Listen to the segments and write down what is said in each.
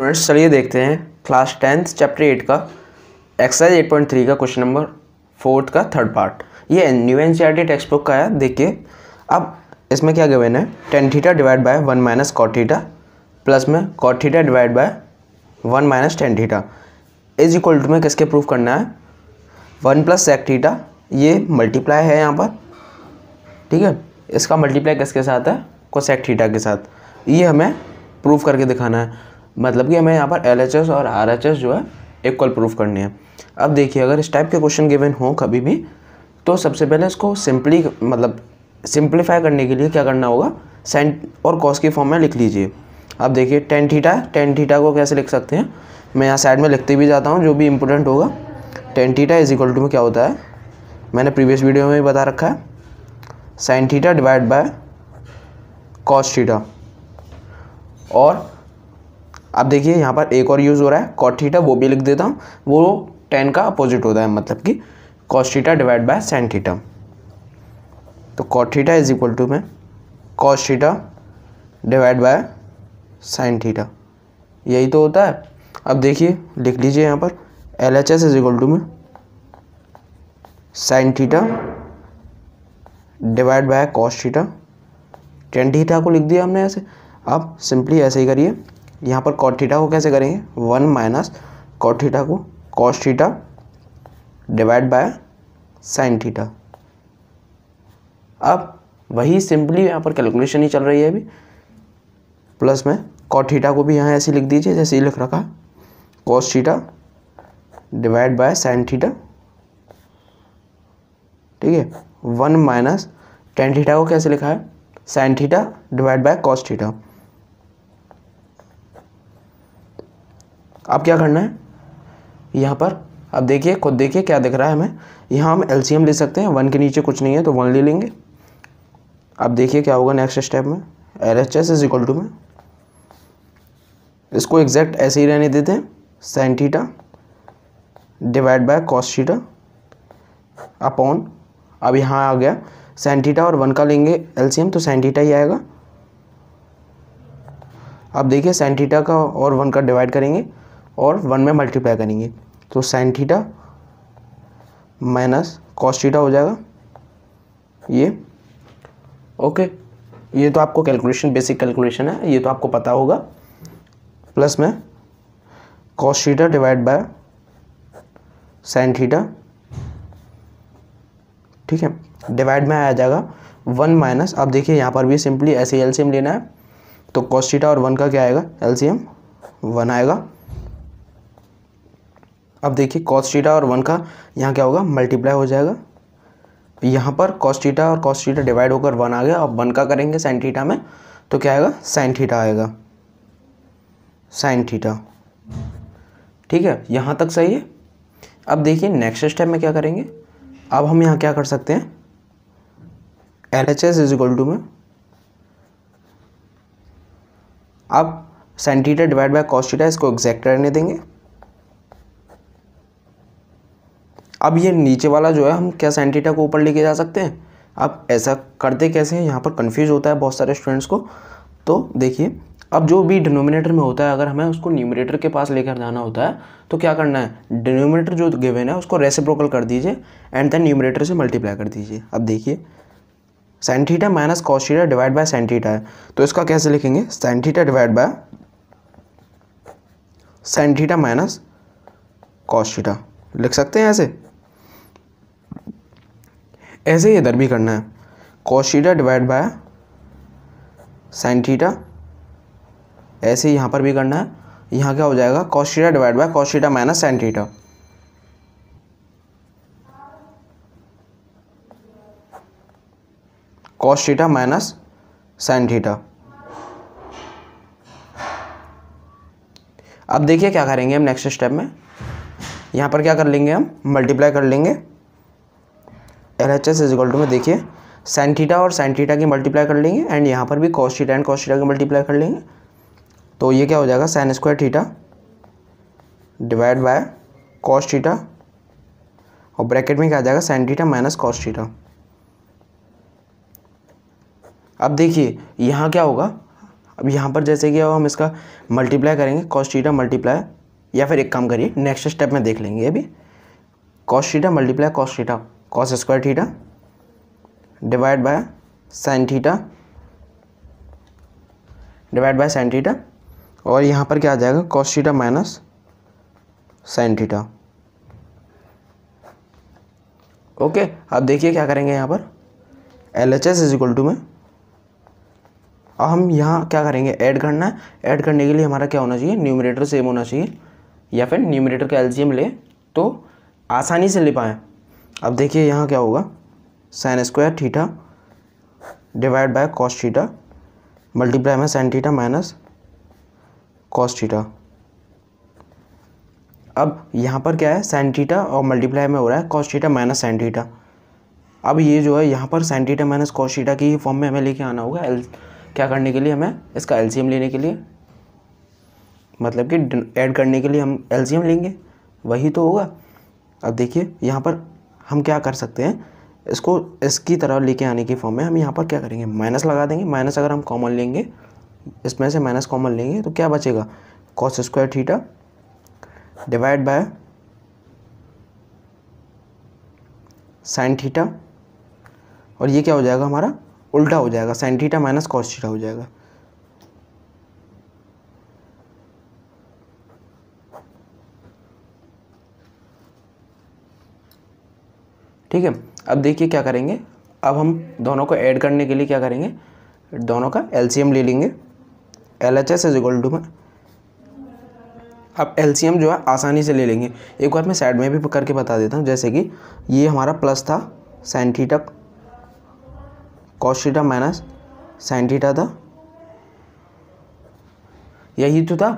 students चलिए देखते हैं क्लास टेंथ चैप्टर एट का एक्सरसाइज एट पॉइंट थ्री का क्वेश्चन नंबर फोर्थ का थर्ड पार्ट ये new N C R T text book का है देखिए अब इसमें क्या गिवन है tan theta divide by one minus cot theta plus में cot theta divide by one minus tan theta is equal to में किसके प्रूफ करना है वन प्लस सेक थीटा ये मल्टीप्लाई है यहाँ पर ठीक है इसका मल्टीप्लाई किसके साथ है को थीटा के साथ ये हमें प्रूफ करके दिखाना है मतलब कि हमें यहाँ पर एल और आर जो है इक्वल प्रूफ करनी है अब देखिए अगर इस टाइप के क्वेश्चन गिवन हो कभी भी तो सबसे पहले इसको सिंपली मतलब सिंप्लीफाई करने के लिए क्या करना होगा सेंट और कॉस की फॉर्म में लिख लीजिए अब देखिए टेन थीटा टेन थीटा को कैसे लिख सकते हैं मैं यहाँ साइड में लिखते भी जाता हूँ जो भी इम्पोर्टेंट होगा tan theta is equal to में क्या होता है मैंने प्रीवियस वीडियो में भी बता रखा है sine theta divide by cos theta और अब देखिए यहाँ पर एक और यूज़ हो रहा है कॉटीटा वो भी लिख देता हूँ वो टेन का अपोजिट होता है मतलब कि कॉस्टिटा डिवाइड बाय सेंटीटा तो कॉटीटा इज इक्वल टू में कॉस्टिटा डिवाइड बाय सेंटीटा यही तो होता है अब देखिए लिख लीजिए यहाँ पर L H S is equal to में sine divide by cos theta tan theta tan को लिख दिया हमने ऐसे आप सिंपली ऐसे ही करिए यहाँ पर कॉट थीटा को कैसे करेंगे वन माइनस कॉट थीटा को cos theta divide by sine theta अब वही सिंपली यहाँ पर कैलकुलेशन ही चल रही है अभी प्लस में कॉट थीटा को भी यहाँ ऐसे लिख दीजिए जैसे ये लिख रखा है cos theta divide by sine theta ठीक है वन माइनस टेन थीटा को कैसे लिखा है sine theta divide by cos theta अब क्या करना है यहाँ पर अब देखिए खुद देखिए क्या दिख रहा है हमें यहाँ हम एल ले सकते हैं वन के नीचे कुछ नहीं है तो वन ले लेंगे अब देखिए क्या होगा नेक्स्ट स्टेप में L H S is equal to में इसको एग्जैक्ट ऐसे ही रहने देते हैं sine theta divide by cos theta upon अब यहाँ आ गया साइन थीटा और वन का लेंगे एलसीएम तो साइन थीटा ही आएगा अब देखिए साइन थीटा का और वन का डिवाइड करेंगे और वन में मल्टीप्लाई करेंगे तो sine theta minus cos theta हो जाएगा ये ओके ये तो आपको कैलकुलेशन बेसिक कैलकुलेशन है ये तो आपको पता होगा प्लस में cos theta divide by sine theta ठीक है डिवाइड में आ जाएगा वन माइनस अब देखिए यहाँ पर भी सिंपली ऐसे एलसीएम लेना है तो कॉस थीटा और वन का क्या आएगा एलसीएम वन आएगा अब देखिए कॉस्टीटा और वन का यहाँ क्या होगा मल्टीप्लाई हो जाएगा यहाँ पर कॉस्टीटा और कॉस्टीटा डिवाइड होकर वन आ गया अब वन का करेंगे साइन में तो क्या आएगा साइन थीटा आएगा साइन थीटा ठीक है यहाँ तक सही है अब देखिए नेक्स्ट स्टेप में क्या करेंगे अब हम यहाँ क्या कर सकते हैं L H S is equal to में अब सेंटीटा डिवाइड बाय कॉस्टीटा इसको एग्जैक्ट रहने देंगे अब ये नीचे वाला जो है हम क्या सेंटीटा को ऊपर लेके जा सकते हैं अब ऐसा करते कैसे हैं यहाँ पर कन्फ्यूज होता है बहुत सारे स्टूडेंट्स को तो देखिए अब जो भी डिनोमिनेटर में होता है अगर हमें उसको न्यूमिनेटर के पास लेकर जाना होता है तो क्या करना है डिनोमिनेटर जो गिवेन है उसको रेसिप्रोकल कर दीजिए एंड देन न्यूमिनेटर से मल्टीप्लाई कर दीजिए अब देखिए sine theta minus cos theta divide by sine theta है तो इसका कैसे लिखेंगे sine theta divide by sine theta minus cos theta लिख सकते हैं ऐसे ऐसे ही इधर भी करना है कॉशीटा डिवाइड बाय साइनटीटा ऐसे ही यहाँ पर भी करना है यहाँ क्या हो जाएगा cos theta divide by cos theta minus sine theta cos theta minus sine theta अब देखिए क्या करेंगे हम नेक्स्ट स्टेप में यहाँ पर क्या कर लेंगे हम मल्टीप्लाई कर लेंगे L H S is to में देखिए साइन थीटा और साइन थीटा की मल्टीप्लाई कर लेंगे एंड यहाँ पर भी cos theta and cos theta की मल्टीप्लाई कर लेंगे तो ये क्या हो जाएगा sine square theta divide by cos theta और ब्रैकेट में क्या आ जाएगा sine theta minus cos theta अब देखिए यहाँ क्या होगा अब यहाँ पर जैसे कि हम इसका मल्टीप्लाई करेंगे कॉस थीटा मल्टीप्लाई या फिर एक काम करिए नेक्स्ट स्टेप में देख लेंगे अभी cos theta multiply cos theta cos square theta divide by sine theta divide by sine theta और यहाँ पर क्या आ जाएगा cos theta minus sine theta okay अब देखिए क्या करेंगे यहाँ पर L H S is equal to में अब हम यहाँ क्या करेंगे ऐड करना है ऐड करने के लिए हमारा क्या होना चाहिए न्यूमरेटर सेम होना चाहिए या फिर न्यूमरेटर का एलसीएम ले तो आसानी से ले पाएँ अब देखिए यहाँ क्या होगा sine square theta divide by cos theta multiply में sine theta minus cos theta अब यहाँ पर क्या है साइन थीटा और मल्टीप्लाई में हो रहा है cos theta minus sine theta अब ये जो है यहाँ पर sine theta minus cos theta की फॉर्म में हमें लेके आना होगा एल क्या करने के लिए हमें इसका एलसीएम लेने के लिए मतलब कि ऐड करने के लिए हम एलसीएम लेंगे वही तो होगा अब देखिए यहाँ पर हम क्या कर सकते हैं इसको इसकी तरह लेके आने के फॉर्म में हम यहाँ पर क्या करेंगे माइनस लगा देंगे माइनस अगर हम कॉमन लेंगे इसमें से माइनस कॉमन लेंगे तो क्या बचेगा cos square theta divide by sine theta और ये क्या हो जाएगा हमारा उल्टा हो जाएगा sine theta minus cos theta हो जाएगा ठीक है अब देखिए क्या करेंगे अब हम दोनों को ऐड करने के लिए क्या करेंगे दोनों का एलसीएम ले लेंगे L H S is equal to में अब एल जो है आसानी से ले लेंगे एक बार मैं साइड में भी करके बता देता हूँ जैसे कि ये हमारा प्लस था साइन थीटा माइनस साइन था यही तो था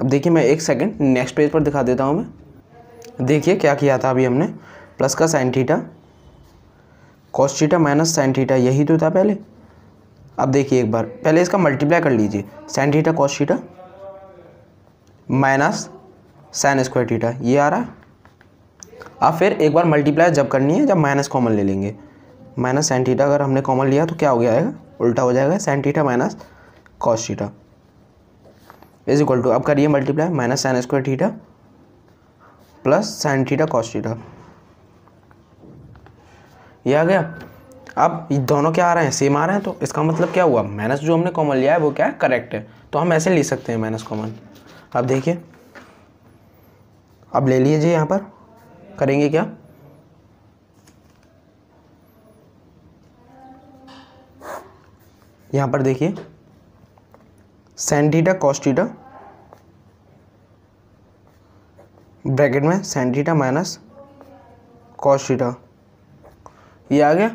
अब देखिए मैं एक सेकंड नेक्स्ट पेज पर दिखा देता हूँ मैं देखिए क्या किया था अभी हमने प्लस का sine theta cos theta minus sine theta यही तो था पहले अब देखिए एक बार पहले इसका मल्टीप्लाई कर लीजिए sine theta cos theta minus sine square theta ये आ रहा है अब फिर एक बार मल्टीप्लाई जब करनी है जब माइनस कॉमन ले लेंगे माइनस साइन थीटा अगर हमने कॉमन लिया तो क्या हो गया आएगा उल्टा हो जाएगा sine theta minus cos theta is equal to अब करिए multiply minus sine square theta plus sine theta cos theta ये आ गया अब दोनों क्या आ रहे हैं सेम आ रहे हैं तो इसका मतलब क्या हुआ माइनस जो हमने कॉमन लिया है वो क्या है करेक्ट है तो हम ऐसे ले सकते हैं माइनस कॉमन अब देखिए अब ले लीजिए यहाँ पर करेंगे क्या यहाँ पर देखिए सेंटीटा कॉस्टीटा ब्रैकेट में सेंटीटा माइनस कॉस्टीटा ये आ गया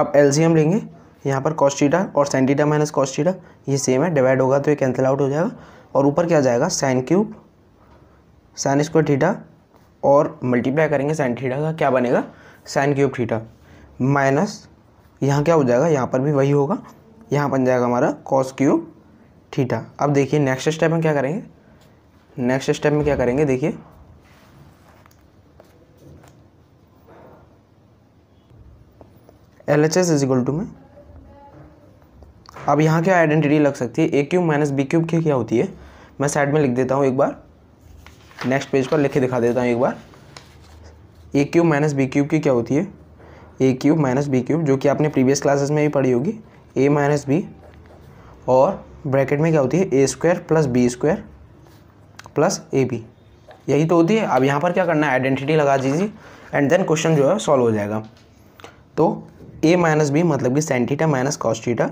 अब एलसीएम लेंगे यहाँ पर कॉस्टीटा और सेंटीटा माइनस कॉस्टीटा ये सेम है डिवाइड होगा तो ये कैंसिल आउट हो जाएगा और ऊपर क्या जाएगा sine cube sine square theta और मल्टीप्लाई करेंगे साइन थीटा का क्या बनेगा साइन क्यूब थीटा माइनस यहाँ क्या हो जाएगा यहाँ पर भी वही होगा यहाँ बन जाएगा हमारा कॉस क्यूब थीटा अब देखिए नेक्स्ट स्टेप में क्या करेंगे नेक्स्ट स्टेप में क्या करेंगे देखिए L H S is equal to में अब यहाँ क्या आइडेंटिटी लग सकती है A cube minus B cube की क्या होती है मैं साइड में लिख देता हूँ एक बार नेक्स्ट पेज पर लिख के दिखा देता हूँ एक बार A cube minus B cube की क्या होती है A cube minus B cube जो कि आपने प्रीवियस क्लासेस में भी पढ़ी होगी ए माइनस बी और ब्रैकेट में क्या होती है A square plus B square plus A B यही तो होती है अब यहाँ पर क्या करना है आइडेंटिटी लगा दीजिए एंड देन क्वेश्चन जो है सॉल्व हो जाएगा तो ए माइनस बी मतलब कि sine theta theta minus cos theta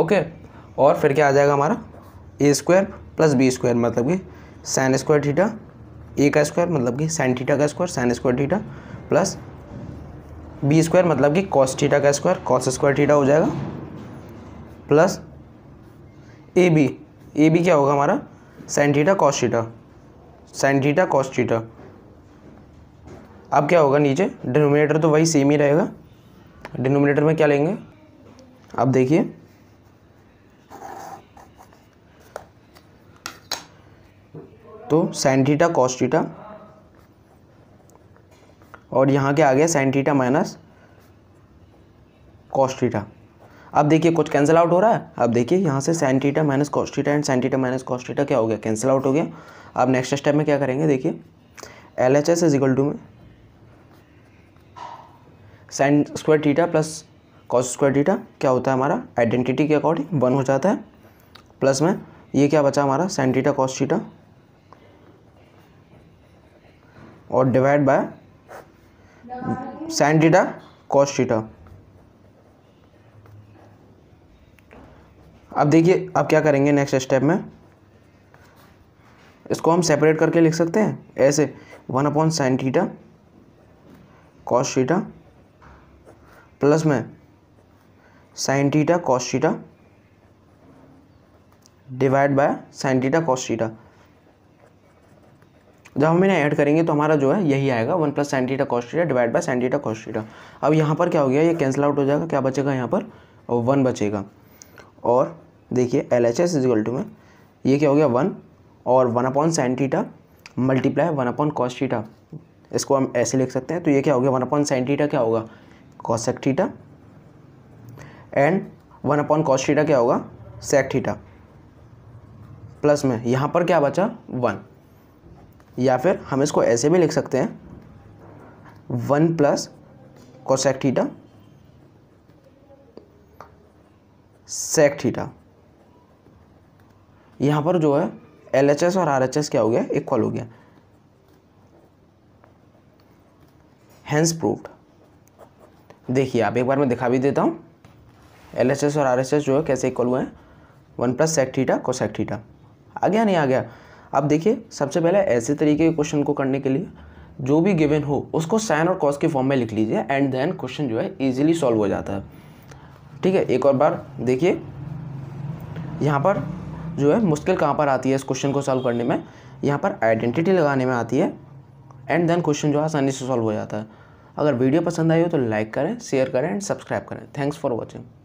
okay और फिर क्या आ जाएगा हमारा A square plus B square मतलब कि सैन स्क्वायर थीटा ए का स्क्वायर मतलब कि सैन थीटा का square sine square theta plus B square मतलब कि कॉस थीटा का स्क्वायर कॉस स्क्वायर थीटा हो जाएगा plus A B A B क्या होगा हमारा sine theta cos theta sine theta cos theta अब क्या होगा नीचे डिनोमिनेटर तो वही सेम ही रहेगा डिनोमिनेटर में क्या लेंगे अब देखिए तो साइन थीटा कॉस थीटा और यहाँ के आ गया sine theta minus cos theta अब देखिए कुछ कैंसिल आउट हो रहा है अब देखिए यहाँ से sine theta minus cos theta and sine theta minus cos theta क्या हो गया कैंसिल आउट हो गया अब नेक्स्ट स्टेप में क्या करेंगे देखिए L H S is equal to में sine square theta plus cos square theta क्या होता है हमारा आइडेंटिटी के अकॉर्डिंग वन हो जाता है प्लस में ये क्या बचा हमारा साइन टीटा कॉस टीटा और divide by sine theta cos theta अब देखिए अब क्या करेंगे नेक्स्ट स्टेप में इसको हम सेपरेट करके लिख सकते हैं ऐसे one upon sine theta cos theta plus में sine theta cos theta divide by sine theta cos theta जब हम इन्हें ऐड करेंगे तो हमारा जो है यही आएगा one plus sine theta cos theta divide by sine theta cos theta अब यहाँ पर क्या हो गया ये कैंसिल आउट हो जाएगा क्या बचेगा यहाँ पर वन बचेगा और देखिए L H S is equal to में ये क्या हो गया वन और one upon sine theta multiply one upon cos theta इसको हम ऐसे लिख सकते हैं तो ये क्या हो गया वन अपॉन साइन टीटा क्या होगा cosec theta and one upon cos theta क्या होगा सेक थीटा प्लस में यहाँ पर क्या बचा वन या फिर हम इसको ऐसे भी लिख सकते हैं one plus cosec theta sec theta यहाँ पर जो है एल एच एस और आर एच एस क्या हो गया इक्वल हो गया हैंस प्रूव्ड देखिए आप एक बार मैं दिखा भी देता हूँ एल और आर जो है कैसे इक्वल हुए हैं वन प्लस सेक थीटा को सेक थीटा आ गया नहीं आ गया अब देखिए सबसे पहले ऐसे तरीके के क्वेश्चन को करने के लिए जो भी गिवन हो उसको साइन और कॉस के फॉर्म में लिख लीजिए एंड देन क्वेश्चन जो है इजीली सॉल्व हो जाता है ठीक है एक और बार देखिए यहाँ पर जो है मुश्किल कहाँ पर आती है इस क्वेश्चन को सॉल्व करने में यहाँ पर आइडेंटिटी लगाने में आती है एंड देन क्वेश्चन जो है आसानी से सॉल्व हो जाता है अगर वीडियो पसंद आई हो तो लाइक करें शेयर करें एंड सब्सक्राइब करें थैंक्स फॉर वॉचिंग